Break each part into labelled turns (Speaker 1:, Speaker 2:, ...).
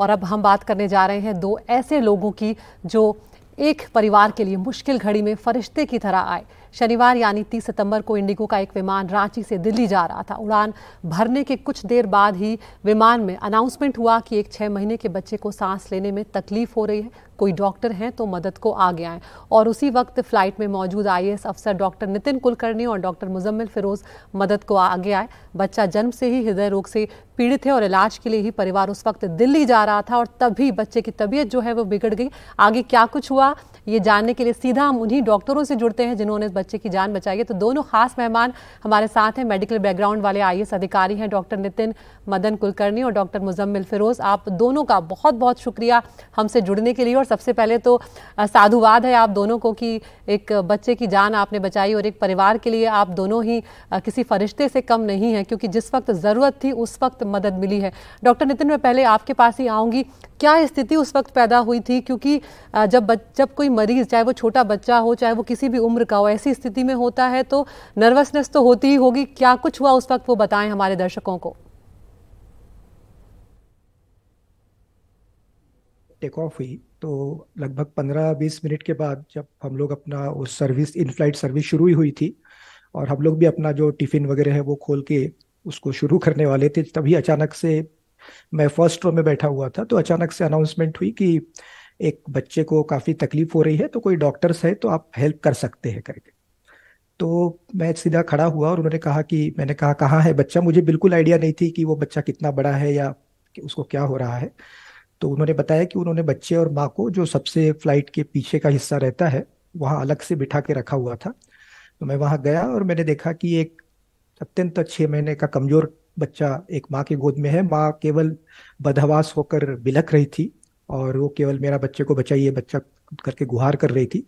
Speaker 1: और अब हम बात करने जा रहे हैं दो ऐसे लोगों की जो एक परिवार के लिए मुश्किल घड़ी में फरिश्ते की तरह आए शनिवार यानी तीस सितंबर को इंडिगो का एक विमान रांची से दिल्ली जा रहा था उड़ान भरने के कुछ देर बाद ही विमान में अनाउंसमेंट हुआ कि एक छः महीने के बच्चे को सांस लेने में तकलीफ हो रही है कोई डॉक्टर हैं तो मदद को आगे आएँ और उसी वक्त फ्लाइट में मौजूद आई अफसर डॉक्टर नितिन कुलकर्णी और डॉक्टर मुजम्मिल फिरोज मदद को आगे आए बच्चा जन्म से ही हृदय रोग से पीड़ित है और इलाज के लिए ही परिवार उस वक्त दिल्ली जा रहा था और तभी बच्चे की तबीयत जो है वो बिगड़ गई आगे क्या कुछ हुआ ये जानने के लिए सीधा हम उन्हीं डॉक्टरों से जुड़ते हैं जिन्होंने इस बच्चे की जान बचाई है तो दोनों खास मेहमान हमारे साथ हैं मेडिकल बैकग्राउंड वाले आई अधिकारी हैं डॉक्टर नितिन मदन कुलकर्णी और डॉक्टर मुजम्मिल फिरोज आप दोनों का बहुत बहुत शुक्रिया हमसे जुड़ने के लिए और सबसे पहले तो साधुवाद है आप दोनों को कि एक बच्चे की जान आपने बचाई और एक परिवार के लिए आप दोनों ही किसी फरिश्ते से कम नहीं है क्योंकि जिस वक्त ज़रूरत थी उस वक्त मदद मिली है डॉक्टर नितिन मैं पहले आपके पास ही आऊँगी क्या स्थिति उस वक्त पैदा हुई थी क्योंकि जब जब कोई मरीज चाहे वो छोटा बच्चा हो चाहे वो किसी भी उम्र का हो ऐसी स्थिति में होता है तो नर्वसनेस तो होती ही होगी क्या कुछ हुआ उस वक्त वो बताएं हमारे दर्शकों को
Speaker 2: टेक ऑफ हुई तो लगभग 15-20 मिनट के बाद जब हम लोग अपना उस सर्विस इन फ्लाइट सर्विस शुरू ही हुई थी और हम लोग भी अपना जो टिफ़िन वगैरह है वो खोल के उसको शुरू करने वाले थे तभी अचानक से मैं फर्स्ट रो में बैठा हुआ था तो अचानक से अनाउंसमेंट हुई कि एक बच्चे को काफ़ी तकलीफ हो रही है तो कोई डॉक्टर्स है तो आप हेल्प कर सकते हैं करके तो मैं सीधा खड़ा हुआ और उन्होंने कहा कि मैंने कहा कहाँ है बच्चा मुझे बिल्कुल आइडिया नहीं थी कि वो बच्चा कितना बड़ा है या उसको क्या हो रहा है तो उन्होंने बताया कि उन्होंने बच्चे और माँ को जो सबसे फ्लाइट के पीछे का हिस्सा रहता है वहाँ अलग से बिठा के रखा हुआ था तो मैं वहाँ गया और मैंने देखा कि एक अत्यंत छः महीने का कमज़ोर बच्चा एक माँ की गोद में है माँ केवल बदहवास होकर बिलख रही थी और वो केवल मेरा बच्चे को बचाइए बच्चा करके गुहार कर रही थी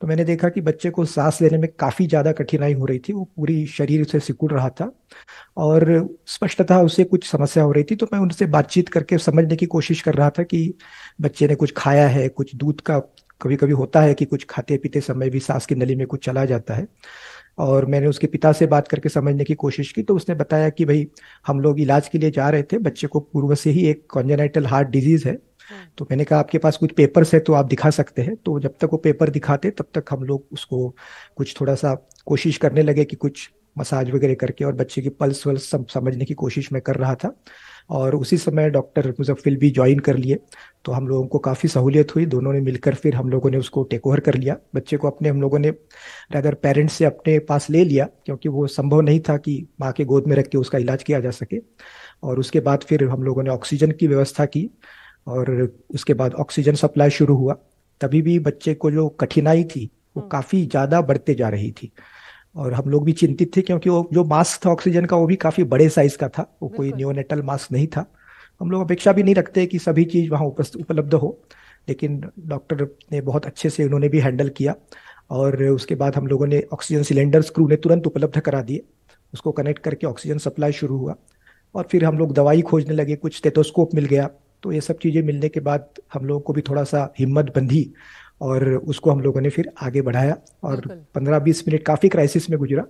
Speaker 2: तो मैंने देखा कि बच्चे को सांस लेने में काफ़ी ज़्यादा कठिनाई हो रही थी वो पूरी शरीर उसे सिकुड़ रहा था और स्पष्टतः उसे कुछ समस्या हो रही थी तो मैं उनसे बातचीत करके समझने की कोशिश कर रहा था कि बच्चे ने कुछ खाया है कुछ दूध का कभी कभी होता है कि कुछ खाते पीते समय भी सांस की नली में कुछ चला जाता है और मैंने उसके पिता से बात करके समझने की कोशिश की तो उसने बताया कि भाई हम लोग इलाज के लिए जा रहे थे बच्चे को पूर्व से ही एक कॉन्जेनाइटल हार्ट डिजीज है हम्म। तो मैंने कहा आपके पास कुछ पेपर्स है तो आप दिखा सकते हैं तो जब तक वो पेपर दिखाते तब तक हम लोग उसको कुछ थोड़ा सा कोशिश करने लगे कि कुछ मसाज वगैरह करके और बच्चे की पल्स वल्स सब समझने की कोशिश मैं कर रहा था और उसी समय डॉक्टर मुजफ्फिल भी ज्वाइन कर लिए तो हम लोगों को काफ़ी सहूलियत हुई दोनों ने मिलकर फिर हम लोगों ने उसको टेक ओवर कर लिया बच्चे को अपने हम लोगों ने अगर पेरेंट्स से अपने पास ले लिया क्योंकि वो संभव नहीं था कि माँ के गोद में रख के उसका इलाज किया जा सके और उसके बाद फिर हम लोगों ने ऑक्सीजन की व्यवस्था की और उसके बाद ऑक्सीजन सप्लाई शुरू हुआ तभी भी बच्चे को जो कठिनाई थी वो हम्म। काफ़ी ज़्यादा बढ़ते जा रही थी और हम लोग भी चिंतित थे क्योंकि वो जो मास्क था ऑक्सीजन का वो भी काफ़ी बड़े साइज का था वो कोई न्योनेटल मास्क नहीं था हम लोग अपेक्षा भी नहीं रखते कि सभी चीज़ वहाँ उपलब्ध हो लेकिन डॉक्टर ने बहुत अच्छे से उन्होंने भी हैंडल किया और उसके बाद हम लोगों ने ऑक्सीजन सिलेंडर्स क्रू ने तुरंत उपलब्ध करा दिए उसको कनेक्ट करके ऑक्सीजन सप्लाई शुरू हुआ और फिर हम लोग दवाई खोजने लगे कुछ स्टेथोस्कोप मिल गया तो ये सब चीज़ें मिलने के बाद हम लोगों को भी थोड़ा सा हिम्मत बंधी और उसको हम लोगों ने फिर आगे बढ़ाया और पंद्रह बीस मिनट काफ़ी क्राइसिस में गुजरा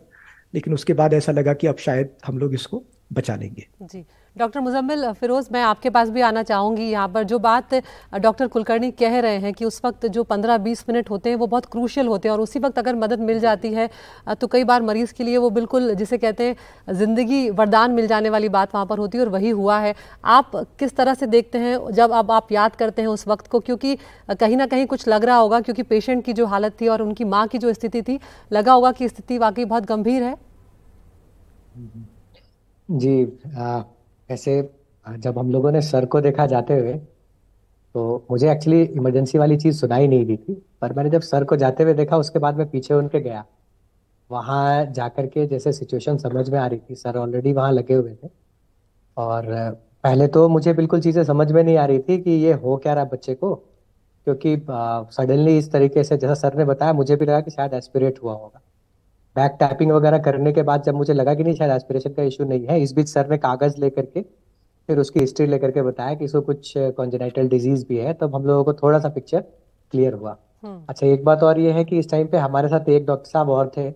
Speaker 2: लेकिन उसके बाद ऐसा लगा कि अब शायद हम लोग इसको बचा लेंगे
Speaker 1: जी डॉक्टर मुजम्मिल फिरोज मैं आपके पास भी आना चाहूंगी यहाँ पर जो बात डॉक्टर कुलकर्णी कह रहे हैं कि उस वक्त जो 15-20 मिनट होते हैं वो बहुत क्रूशल होते हैं और उसी वक्त अगर मदद मिल जाती है तो कई बार मरीज़ के लिए वो बिल्कुल जिसे कहते हैं ज़िंदगी वरदान मिल जाने वाली बात वहाँ पर होती है और वही हुआ है आप किस तरह से देखते हैं जब अब आप याद करते हैं उस वक्त को क्योंकि कहीं ना कहीं कुछ लग रहा होगा क्योंकि पेशेंट की जो हालत थी और उनकी माँ की जो स्थिति थी लगा होगा कि स्थिति वाकई बहुत गंभीर है हम्म,
Speaker 3: हम्म। जी आ, ऐसे जब हम लोगों ने सर को देखा जाते हुए तो मुझे एक्चुअली इमरजेंसी वाली चीज़ सुनाई नहीं दी थी पर मैंने जब सर को जाते हुए देखा उसके बाद मैं पीछे उनके गया वहाँ जाकर के जैसे सिचुएशन समझ में आ रही थी सर ऑलरेडी वहाँ लगे हुए थे और पहले तो मुझे बिल्कुल चीज़ें समझ में नहीं आ रही थी कि ये हो क्या रहा बच्चे को क्योंकि सडनली इस तरीके से जैसा सर ने बताया मुझे भी लगा कि शायद एस्पिरेट हुआ होगा बैक टैपिंग वगैरह करने के बाद जब मुझे लगा कि नहीं शायद एस्पिरेशन का इशू नहीं है इस बीच सर ने कागज लेकर के फिर उसकी हिस्ट्री लेकर के बताया कि इसको कुछ कॉन्जेनाइटल डिजीज भी है तब तो हम लोगों को थोड़ा सा पिक्चर क्लियर हुआ हम्म। अच्छा एक बात और ये है कि इस टाइम पे हमारे साथ एक डॉक्टर साहब और थे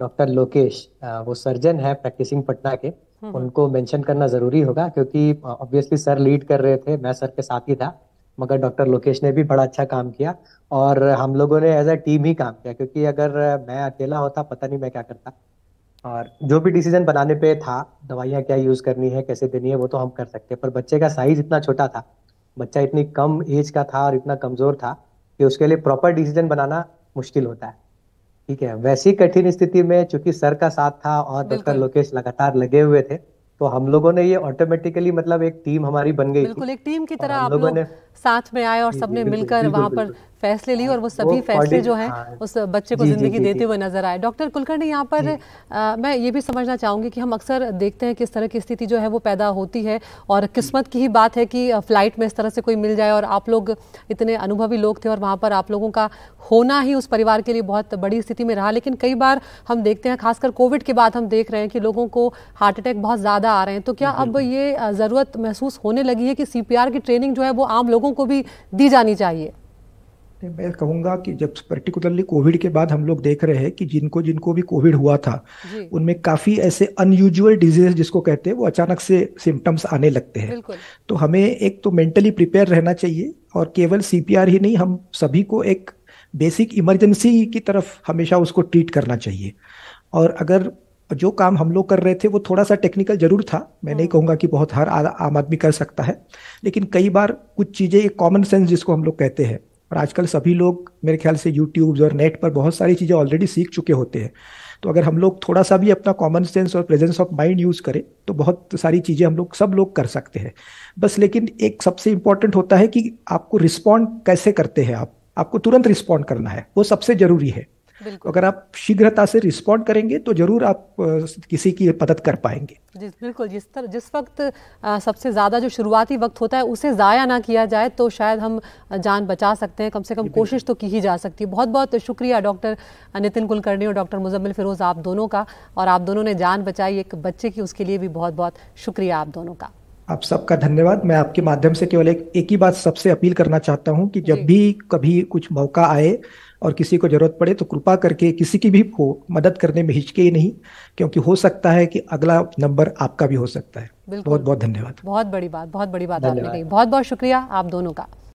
Speaker 3: डॉक्टर लोकेश आ, वो सर्जन है प्रैक्टिसिंग पटना के हम्म। उनको मेंशन करना जरूरी होगा क्योंकि ऑब्वियसली सर लीड कर रहे थे मैं सर के साथ ही था मगर डॉक्टर लोकेश ने भी बड़ा अच्छा काम किया और हम लोगों ने एज अ टीम ही काम किया क्योंकि अगर मैं अकेला होता पता नहीं मैं क्या करता और जो भी डिसीजन बनाने पे था दवाइयाँ क्या यूज़ करनी है कैसे देनी है वो तो हम कर सकते पर बच्चे का साइज इतना छोटा था बच्चा इतनी कम एज का था और इतना कमज़ोर था कि उसके लिए प्रॉपर डिसीजन बनाना मुश्किल होता है ठीक है वैसी कठिन स्थिति में चूंकि सर का साथ था और डॉक्टर लोकेश लगातार लगे हुए थे तो हम लोगों ने ये ऑटोमेटिकली मतलब एक टीम हमारी बन गई बिल्कुल
Speaker 1: एक टीम की तरह आप लोग, साथ में आए और सबने मिलकर वहाँ पर फैसले लिए हाँ, और वो सभी वो फैसले जो हैं हाँ, उस बच्चे को जिंदगी देते हुए नजर आए डॉक्टर कुलकर्णी यहाँ पर आ, मैं ये भी समझना चाहूंगी कि हम अक्सर देखते हैं किस तरह की स्थिति जो है वो पैदा होती है और किस्मत की ही बात है कि फ्लाइट में इस तरह से कोई मिल जाए और आप लोग इतने अनुभवी लोग थे और वहाँ पर आप लोगों का होना ही उस परिवार के लिए बहुत बड़ी स्थिति में रहा लेकिन कई बार हम देखते हैं खासकर कोविड के बाद हम देख रहे हैं कि लोगों को हार्ट अटैक बहुत ज़्यादा आ रहे हैं तो क्या अब ये ज़रूरत महसूस होने लगी है कि सी की ट्रेनिंग जो है वो आम लोगों को भी दी जानी चाहिए
Speaker 2: मैं कहूंगा कि जब पर्टिकुलरली कोविड के बाद हम लोग देख रहे हैं कि जिनको जिनको भी कोविड हुआ था उनमें काफ़ी ऐसे अनयूजुअल डिजीज जिसको कहते हैं वो अचानक से सिम्टम्स आने लगते हैं तो हमें एक तो मेंटली प्रिपेयर रहना चाहिए और केवल सीपीआर ही नहीं हम सभी को एक बेसिक इमरजेंसी की तरफ हमेशा उसको ट्रीट करना चाहिए और अगर जो काम हम लोग कर रहे थे वो थोड़ा सा टेक्निकल जरूर था मैं नहीं हाँ। कहूँगा कि बहुत हर आम आदमी कर सकता है लेकिन कई बार कुछ चीज़ें कॉमन सेंस जिसको हम लोग कहते हैं और आजकल सभी लोग मेरे ख्याल से यूट्यूब्स और नेट पर बहुत सारी चीज़ें ऑलरेडी सीख चुके होते हैं तो अगर हम लोग थोड़ा सा भी अपना कॉमन सेंस और प्रेजेंस ऑफ माइंड यूज़ करें तो बहुत सारी चीज़ें हम लोग सब लोग कर सकते हैं बस लेकिन एक सबसे इम्पॉर्टेंट होता है कि आपको रिस्पॉन्ड कैसे करते हैं आप आपको तुरंत रिस्पॉन्ड करना है वो सबसे ज़रूरी है अगर आप शीघ्रता से रिस्पॉन्ड करेंगे तो जरूर आप किसी की मदद कर पाएंगे
Speaker 1: जी बिल्कुल जिस तरह जिस वक्त आ, सबसे ज़्यादा जो शुरुआती वक्त होता है उसे ज़ाया ना किया जाए तो शायद हम जान बचा सकते हैं कम से कम कोशिश तो की ही जा सकती है बहुत बहुत शुक्रिया डॉक्टर नितिन कुलकर्णी और डॉक्टर मुजम्मिल फिरोज़ आप दोनों का और आप दोनों ने जान बचाई एक बच्चे की उसके लिए भी बहुत बहुत शुक्रिया आप दोनों का
Speaker 2: आप सबका धन्यवाद मैं आपके माध्यम से केवल एक एक ही बात सबसे अपील करना चाहता हूं कि जब भी कभी कुछ मौका आए और किसी को जरूरत पड़े तो कृपा करके किसी की भी हो मदद करने में हिचके ही नहीं क्योंकि हो सकता है कि अगला नंबर आपका भी हो सकता है बहुत बहुत धन्यवाद
Speaker 1: बहुत बड़ी बात बहुत बड़ी बात आपने कही बहुत बहुत शुक्रिया आप दोनों का